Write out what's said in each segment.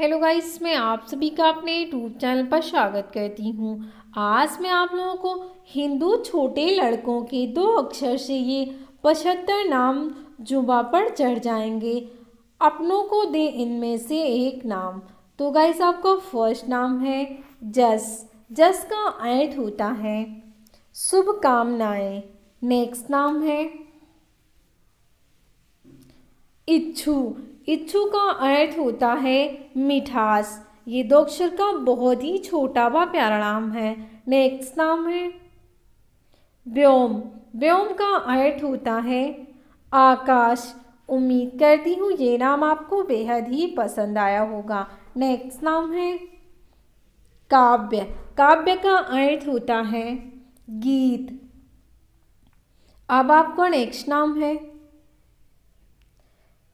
hello guys मैं आप सभी का अपने यूट्यूब चैनल पर स्वागत करती हूँ आज मैं आप लोगों को हिंदू छोटे लड़कों के दो अक्षर से ये पचहत्तर नाम जुबा पर चढ़ जाएंगे अपनों को दे इनमें से एक नाम तो गाइस आपका फर्स्ट नाम है जस जस का अर्थ होता है शुभकामनाएँ नेक्स्ट नाम है इच्छू इच्छु का अर्थ होता है मिठास ये दो अक्षर का बहुत ही छोटा व प्यारा नाम है नेक्स्ट नाम है व्योम व्योम का अर्थ होता है आकाश उम्मीद करती हूँ ये नाम आपको बेहद ही पसंद आया होगा नेक्स्ट नाम है काव्य काव्य का अर्थ होता है गीत अब आपका नेक्स्ट नाम है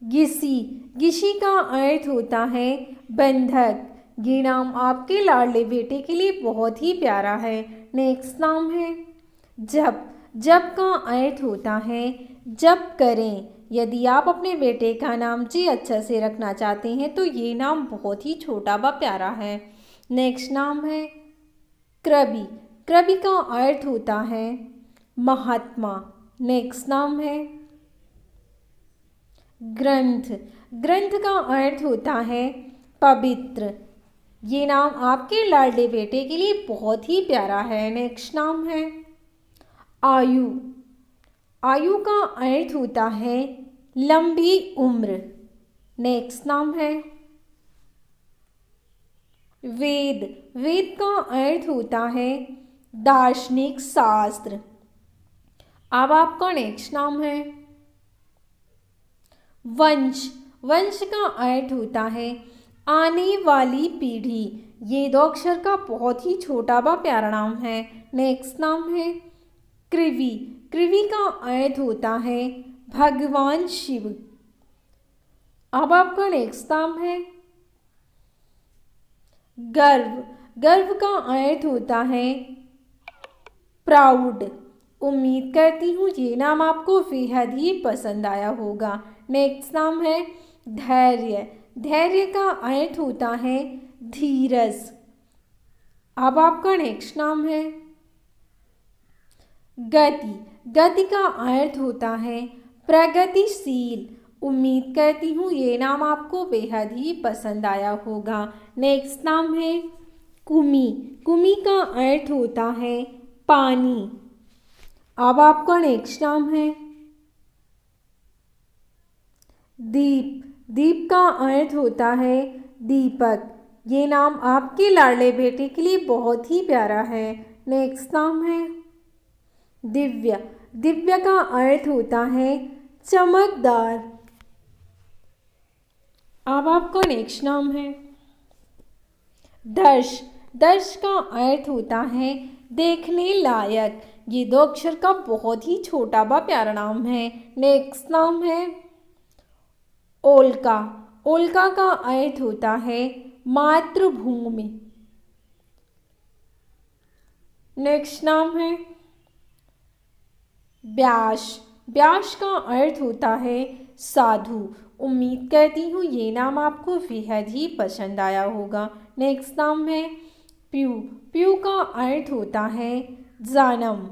गिसी गिशी का अर्थ होता है बंधक ये नाम आपके लाडले बेटे के लिए बहुत ही प्यारा है नेक्स्ट नाम है जब जब का अर्थ होता है जब करें यदि आप अपने बेटे का नाम जी अच्छा से रखना चाहते हैं तो ये नाम बहुत ही छोटा व प्यारा है नेक्स्ट नाम है क्रबी क्रबी का अर्थ होता है महात्मा नेक्स्ट नाम है ग्रंथ ग्रंथ का अर्थ होता है पवित्र ये नाम आपके लाडले बेटे के लिए बहुत ही प्यारा है नेक्स्ट नाम है आयु आयु का अर्थ होता है लंबी उम्र नेक्स्ट नाम है वेद वेद का अर्थ होता है दार्शनिक शास्त्र अब आपका नेक्स्ट नाम है वंश वंश का अर्थ होता है आने वाली पीढ़ी ये दो अक्षर का बहुत ही छोटा बा प्यारा नाम है नेक्स्ट नाम है कृवि कृवि का अर्थ होता है भगवान शिव अब आपका नेक्स्ट नाम है गर्व गर्व का अर्थ होता है प्राउड उम्मीद करती हूँ ये नाम आपको बेहद ही पसंद आया होगा नेक्स्ट नाम है धैर्य धैर्य का अर्थ होता है धीरज अब आपका नेक्स्ट नाम है गति गति का अर्थ होता है प्रगतिशील उम्मीद करती हूँ ये नाम आपको बेहद ही पसंद आया होगा नेक्स्ट नाम है कुमी कुमी का अर्थ होता है पानी अब आपका नेक्स्ट नाम है दीप दीप का अर्थ होता है दीपक ये नाम आपके लाडले बेटे के लिए बहुत ही प्यारा है नेक्स्ट नाम है दिव्य दिव्य का अर्थ होता है चमकदार अब आपका नेक्स्ट नाम है दर्श दर्श का अर्थ होता है देखने लायक ये दो अक्षर का बहुत ही छोटा बा प्यारा नाम है नेक्स्ट नाम है ओलका ओलका का अर्थ होता है मातृभूमि नेक्स्ट नाम है ब्यास ब्यास का अर्थ होता है साधु उम्मीद करती हूँ ये नाम आपको बेहद ही पसंद आया होगा नेक्स्ट नाम है प्यू प्यू का अर्थ होता है जानम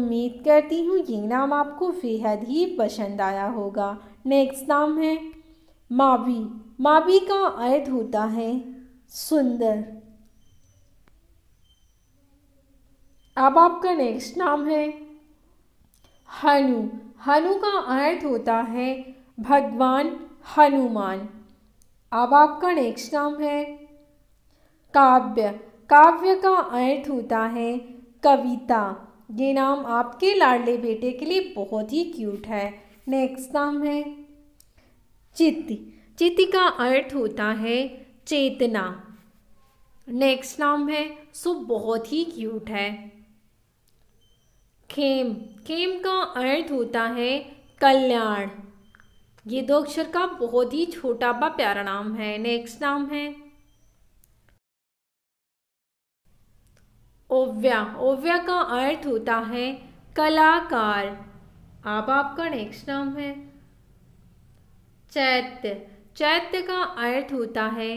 उम्मीद करती हूँ ये नाम आपको बेहद ही पसंद आया होगा नेक्स्ट नाम है मावी मावी का अर्थ होता है सुंदर अब आपका नेक्स्ट नाम है हनु हनु का अर्थ होता है भगवान हनुमान अब आपका नेक्स्ट नाम है काव्य काव्य का अर्थ होता है कविता ये नाम आपके लाडले बेटे के लिए बहुत ही क्यूट है नेक्स्ट नाम है चित्त चित्त का अर्थ होता है चेतना नेक्स्ट नाम है सो बहुत ही क्यूट है खेम खेम का अर्थ होता है कल्याण ये दो अक्षर का बहुत ही छोटा बा प्यारा नाम है नेक्स्ट नाम है ओव्या ओव्या का अर्थ होता है कलाकार अब आपका नेक्स्ट नाम है चैत्य चैत्य का अर्थ होता है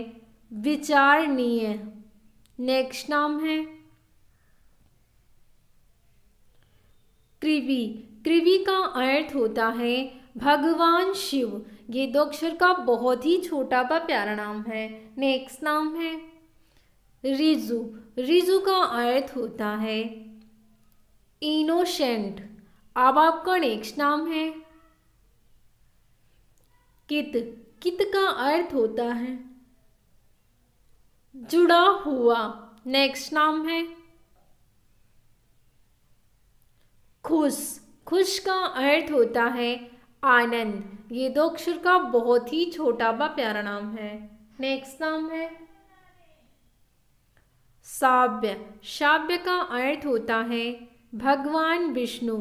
विचारणीय नेक्स्ट नाम है कृवि कृवि का अर्थ होता है भगवान शिव ये दो अक्षर का बहुत ही छोटा व प्यारा नाम है नेक्स्ट नाम है रिजु रिजु का अर्थ होता है इनोसेंट अब आपका नेक्स्ट नाम है कित कित का अर्थ होता है जुड़ा हुआ नेक्स्ट नाम है खुश खुश का अर्थ होता है आनंद ये दो अक्षर का बहुत ही छोटा बा प्यारा नाम है नेक्स्ट नाम है साव्य शाव्य का अर्थ होता है भगवान विष्णु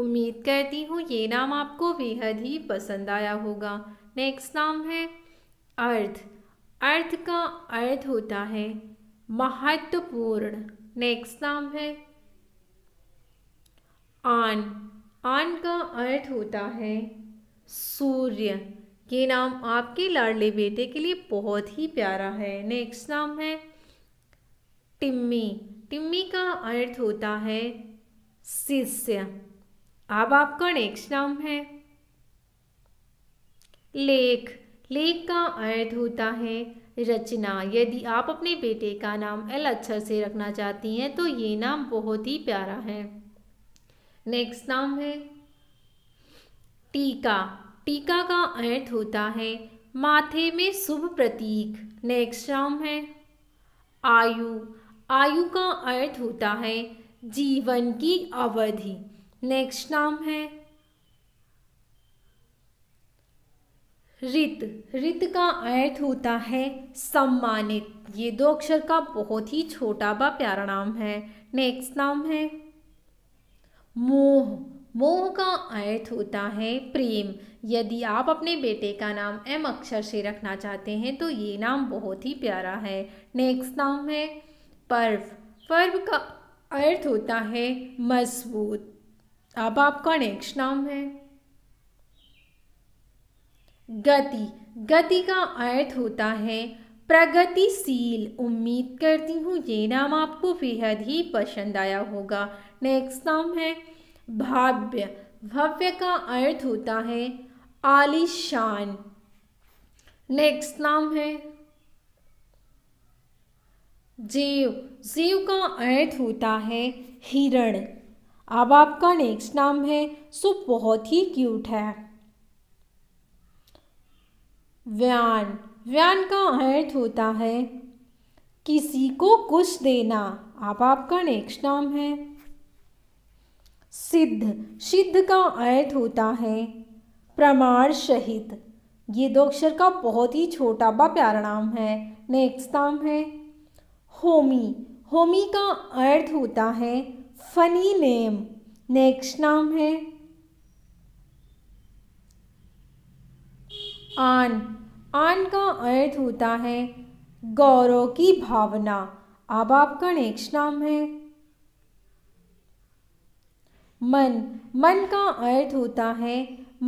उम्मीद करती हूँ ये नाम आपको बेहद ही पसंद आया होगा नेक्स्ट नाम है अर्थ अर्थ का अर्थ होता है महत्वपूर्ण नेक्स्ट नाम है आन आन का अर्थ होता है सूर्य ये नाम आपके लाडले बेटे के लिए बहुत ही प्यारा है नेक्स्ट नाम है टिम्मी टिम्मी का अर्थ होता है शिष्य अब आपका नेक्स्ट नाम है लेख लेख का अर्थ होता है रचना यदि आप अपने बेटे का नाम एल अक्षर से रखना चाहती हैं तो ये नाम बहुत ही प्यारा है नेक्स्ट नाम है टीका टीका का अर्थ होता है माथे में शुभ प्रतीक नेक्स्ट नाम है आयु आयु का अर्थ होता है जीवन की अवधि नेक्स्ट नाम है रित रित का अर्थ होता है सम्मानित ये दो अक्षर का बहुत ही छोटा बा प्यारा नाम है नेक्स्ट नाम है मोह मोह का अर्थ होता है प्रेम यदि आप अपने बेटे का नाम एम अक्षर से रखना चाहते हैं तो ये नाम बहुत ही प्यारा है नेक्स्ट नाम है पर्व पर्व का अर्थ होता है मजबूत अब आपका नेक्स्ट नाम है गति गति का अर्थ होता है प्रगतिशील उम्मीद करती हूँ ये नाम आपको बेहद ही पसंद आया होगा नेक्स्ट नाम है भव्य भव्य का अर्थ होता है आलिशान नेक्स्ट नाम है जीव जीव का अर्थ होता है हिरण अब आपका नेक्स्ट नाम है सो बहुत ही क्यूट है व्यान व्यान का अर्थ होता है किसी को कुछ देना अब आपका नेक्स्ट नाम है सिद्ध सिद्ध का अर्थ होता है प्रमाण सहित ये दो अक्षर का बहुत ही छोटा बा प्यारा नाम है नेक्स्ट नाम है होमी होमी का अर्थ होता है फनी नेम नेक्स्ट नाम है आन आन का अर्थ होता है गौरव की भावना अब आपका नेक्स्ट नाम है मन मन का अर्थ होता है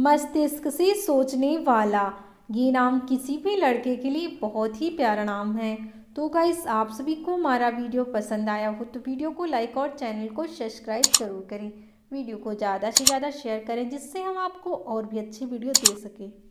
मस्तिष्क से सोचने वाला ये नाम किसी भी लड़के के लिए बहुत ही प्यारा नाम है तो गाइस आप सभी को हमारा वीडियो पसंद आया हो तो वीडियो को लाइक और चैनल को सब्सक्राइब जरूर करें वीडियो को ज़्यादा से ज़्यादा शेयर करें जिससे हम आपको और भी अच्छी वीडियो दे सकें